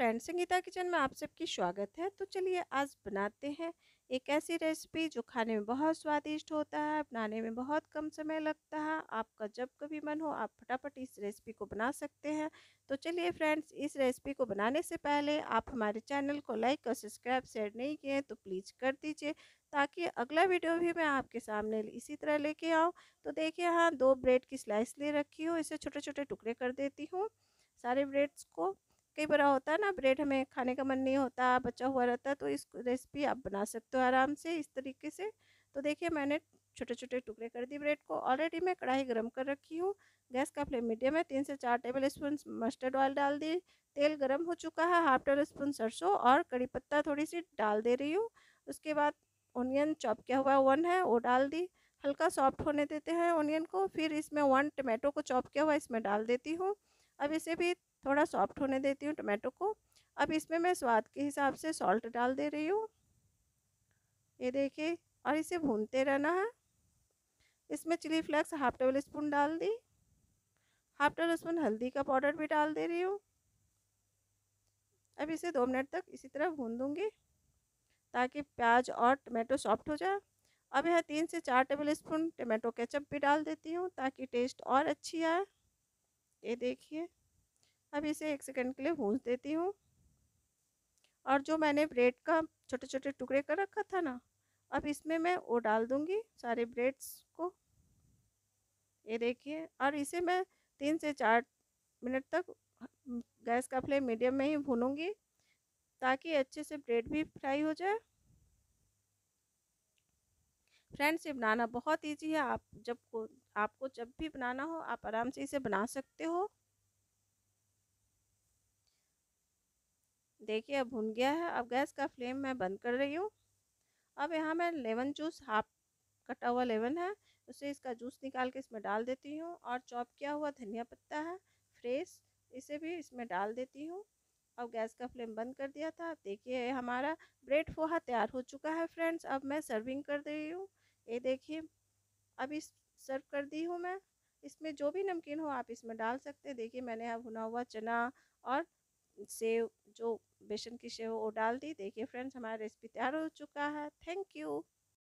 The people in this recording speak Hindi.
फ्रेंड्स संगीता किचन में आप सबकी स्वागत है तो चलिए आज बनाते हैं एक ऐसी रेसिपी जो खाने में बहुत स्वादिष्ट होता है बनाने में बहुत कम समय लगता है आपका जब कभी मन हो आप फटाफट इस रेसिपी को बना सकते हैं तो चलिए फ्रेंड्स इस रेसिपी को बनाने से पहले आप हमारे चैनल को लाइक और सब्सक्राइब शेयर नहीं किए तो प्लीज़ कर दीजिए ताकि अगला वीडियो भी मैं आपके सामने इसी तरह लेके आऊँ तो देखिए हाँ दो ब्रेड की स्लाइस ले रखी हूँ इसे छोटे छोटे टुकड़े कर देती हूँ सारे ब्रेड्स को कई बार होता है ना ब्रेड हमें खाने का मन नहीं होता बचा हुआ रहता है तो इस रेसिपी आप बना सकते हो आराम से इस तरीके से तो देखिए मैंने छोटे छोटे टुकड़े कर दिए ब्रेड को ऑलरेडी मैं कढ़ाई गर्म कर रखी हूँ गैस का फ्लेम मीडियम है तीन से चार टेबल स्पून मस्टर्ड ऑयल डाल दी तेल गर्म हो चुका है हाफ टेबल स्पून सरसों और कड़ी पत्ता थोड़ी सी डाल दे रही हूँ उसके बाद ओनियन चॉप किया हुआ वन है वो डाल दी हल्का सॉफ्ट होने देते हैं ओनियन को फिर इसमें वन टमाटो को चॉप किया हुआ इसमें डाल देती हूँ अब इसे भी थोड़ा सॉफ्ट होने देती हूँ टमाटो को अब इसमें मैं स्वाद के हिसाब से सॉल्ट डाल दे रही हूँ ये देखिए और इसे भूनते रहना है इसमें chilli flakes half tablespoon डाल दी हाफ टेबल स्पून हल्दी का पाउडर भी डाल दे रही हूँ अब इसे दो मिनट तक इसी तरह भून दूँगी ताकि प्याज और टमाटो सॉफ्ट हो जाए अब यहाँ तीन से चार टेबल स्पून टमाटो केचप भी डाल देती हूँ ताकि टेस्ट और अच्छी आए ये देखिए अब इसे एक सेकंड के लिए भूज देती हूँ और जो मैंने ब्रेड का छोटे छोटे टुकड़े कर रखा था ना अब इसमें मैं वो डाल दूँगी सारे ब्रेड्स को ये देखिए और इसे मैं तीन से चार मिनट तक गैस का फ्लेम मीडियम में ही भूनूंगी ताकि अच्छे से ब्रेड भी फ्राई हो जाए फ्रेंड्स ये बनाना बहुत ईजी है आप जब को आपको जब भी बनाना हो आप आराम से इसे बना सकते हो देखिए अब भुन गया है अब गैस का फ्लेम मैं बंद कर रही हूँ अब यहाँ मैं लेमन जूस हाफ कटा हुआ लेमन है उसे इसका जूस निकाल के इसमें डाल देती हूँ और चॉप किया हुआ धनिया पत्ता है फ्रेश इसे भी इसमें डाल देती हूँ अब गैस का फ्लेम बंद कर दिया था देखिए हमारा ब्रेड पोहा तैयार हो चुका है फ्रेंड्स अब मैं सर्विंग कर रही हूँ ये देखिए अभी सर्व कर दी हूँ मैं इसमें जो भी नमकीन हो आप इसमें डाल सकते हैं देखिए मैंने यहाँ भुना हुआ चना और सेव जो बेसन की सेव वो डाल दी देखिए फ्रेंड्स हमारा रेसिपी तैयार हो चुका है थैंक यू